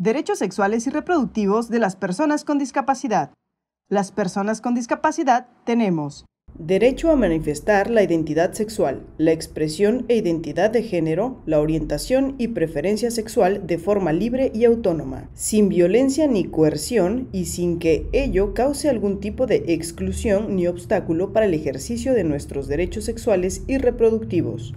Derechos sexuales y reproductivos de las personas con discapacidad. Las personas con discapacidad tenemos Derecho a manifestar la identidad sexual, la expresión e identidad de género, la orientación y preferencia sexual de forma libre y autónoma, sin violencia ni coerción y sin que ello cause algún tipo de exclusión ni obstáculo para el ejercicio de nuestros derechos sexuales y reproductivos.